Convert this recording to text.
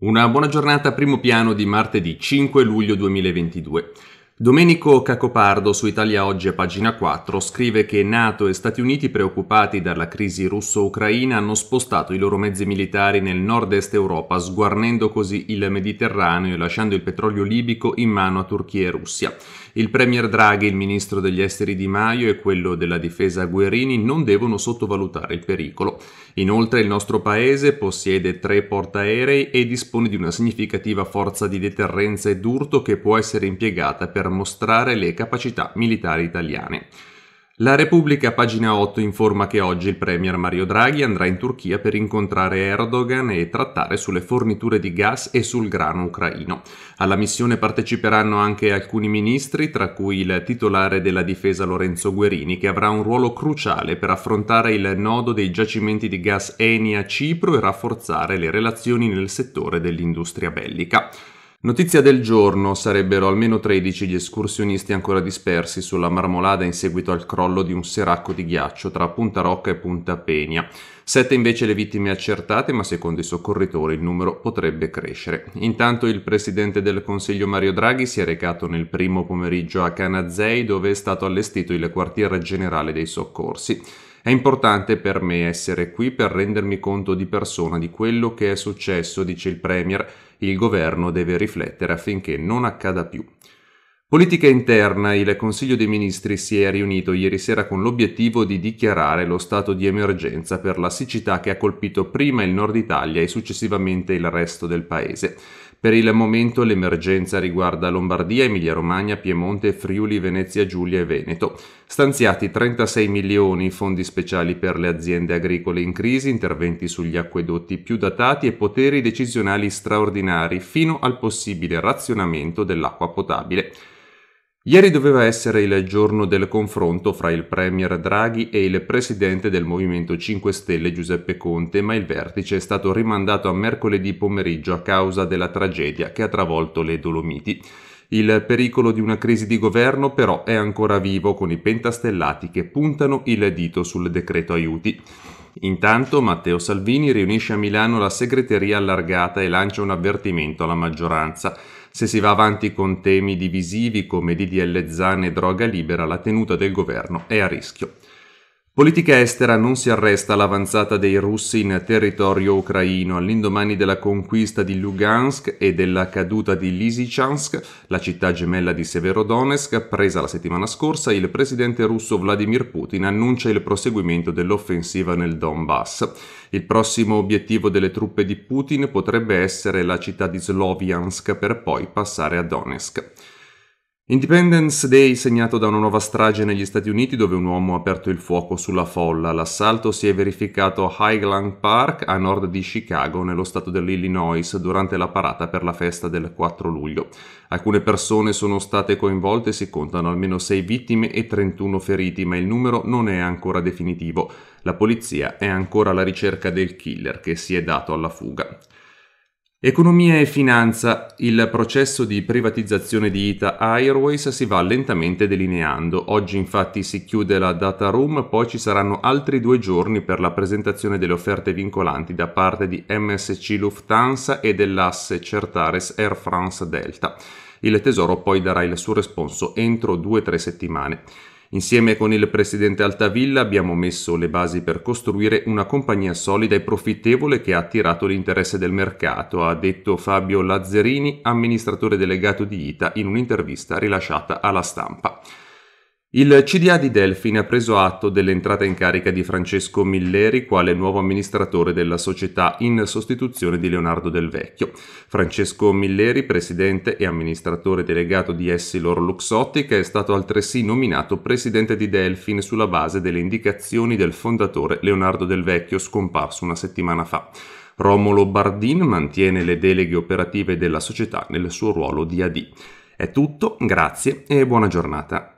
Una buona giornata primo piano di martedì 5 luglio 2022. Domenico Cacopardo su Italia Oggi a pagina 4 scrive che Nato e Stati Uniti preoccupati dalla crisi russo-ucraina hanno spostato i loro mezzi militari nel nord-est Europa, sguarnendo così il Mediterraneo e lasciando il petrolio libico in mano a Turchia e Russia. Il premier Draghi, il ministro degli esteri Di Maio e quello della difesa Guerini non devono sottovalutare il pericolo. Inoltre il nostro paese possiede tre portaerei e dispone di una significativa forza di deterrenza e d'urto che può essere impiegata per per mostrare le capacità militari italiane. La Repubblica, pagina 8, informa che oggi il Premier Mario Draghi andrà in Turchia per incontrare Erdogan e trattare sulle forniture di gas e sul grano ucraino. Alla missione parteciperanno anche alcuni ministri, tra cui il titolare della difesa Lorenzo Guerini, che avrà un ruolo cruciale per affrontare il nodo dei giacimenti di gas Eni a Cipro e rafforzare le relazioni nel settore dell'industria bellica. Notizia del giorno sarebbero almeno 13 gli escursionisti ancora dispersi sulla Marmolada in seguito al crollo di un seracco di ghiaccio tra Punta Rocca e Punta Penia. Sette invece le vittime accertate, ma secondo i soccorritori il numero potrebbe crescere. Intanto il presidente del Consiglio Mario Draghi si è recato nel primo pomeriggio a Canazei, dove è stato allestito il quartier generale dei soccorsi. È importante per me essere qui per rendermi conto di persona di quello che è successo, dice il Premier. Il governo deve riflettere affinché non accada più. Politica interna. Il Consiglio dei Ministri si è riunito ieri sera con l'obiettivo di dichiarare lo stato di emergenza per la siccità che ha colpito prima il nord Italia e successivamente il resto del paese. Per il momento l'emergenza riguarda Lombardia, Emilia-Romagna, Piemonte, Friuli, Venezia, Giulia e Veneto. Stanziati 36 milioni fondi speciali per le aziende agricole in crisi, interventi sugli acquedotti più datati e poteri decisionali straordinari fino al possibile razionamento dell'acqua potabile. Ieri doveva essere il giorno del confronto fra il Premier Draghi e il Presidente del Movimento 5 Stelle Giuseppe Conte, ma il vertice è stato rimandato a mercoledì pomeriggio a causa della tragedia che ha travolto le Dolomiti. Il pericolo di una crisi di governo però è ancora vivo con i pentastellati che puntano il dito sul decreto aiuti. Intanto Matteo Salvini riunisce a Milano la segreteria allargata e lancia un avvertimento alla maggioranza se si va avanti con temi divisivi come DDL Zan e droga libera, la tenuta del governo è a rischio. Politica estera non si arresta l'avanzata dei russi in territorio ucraino. All'indomani della conquista di Lugansk e della caduta di Lysychansk, la città gemella di Severodonetsk, presa la settimana scorsa, il presidente russo Vladimir Putin annuncia il proseguimento dell'offensiva nel Donbass. Il prossimo obiettivo delle truppe di Putin potrebbe essere la città di Sloviansk per poi passare a Donetsk. Independence Day segnato da una nuova strage negli Stati Uniti dove un uomo ha aperto il fuoco sulla folla. L'assalto si è verificato a Highland Park a nord di Chicago, nello stato dell'Illinois, durante la parata per la festa del 4 luglio. Alcune persone sono state coinvolte, si contano almeno 6 vittime e 31 feriti, ma il numero non è ancora definitivo. La polizia è ancora alla ricerca del killer che si è dato alla fuga. Economia e finanza. Il processo di privatizzazione di Ita Airways si va lentamente delineando. Oggi infatti si chiude la data room, poi ci saranno altri due giorni per la presentazione delle offerte vincolanti da parte di MSC Lufthansa e dell'asse Certares Air France Delta. Il Tesoro poi darà il suo responso entro 2-3 settimane. Insieme con il presidente Altavilla abbiamo messo le basi per costruire una compagnia solida e profittevole che ha attirato l'interesse del mercato, ha detto Fabio Lazzerini, amministratore delegato di ITA, in un'intervista rilasciata alla stampa. Il CDA di Delfin ha preso atto dell'entrata in carica di Francesco Milleri quale nuovo amministratore della società in sostituzione di Leonardo Del Vecchio. Francesco Milleri, presidente e amministratore delegato di Essilor Luxottica, è stato altresì nominato presidente di Delfin sulla base delle indicazioni del fondatore Leonardo Del Vecchio scomparso una settimana fa. Romolo Bardin mantiene le deleghe operative della società nel suo ruolo di AD. È tutto, grazie e buona giornata.